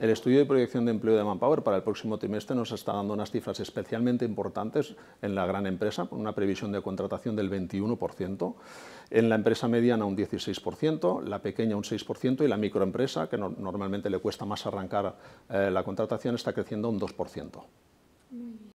El estudio de proyección de empleo de Manpower para el próximo trimestre nos está dando unas cifras especialmente importantes en la gran empresa, con una previsión de contratación del 21%, en la empresa mediana un 16%, la pequeña un 6% y la microempresa, que normalmente le cuesta más arrancar eh, la contratación, está creciendo un 2%.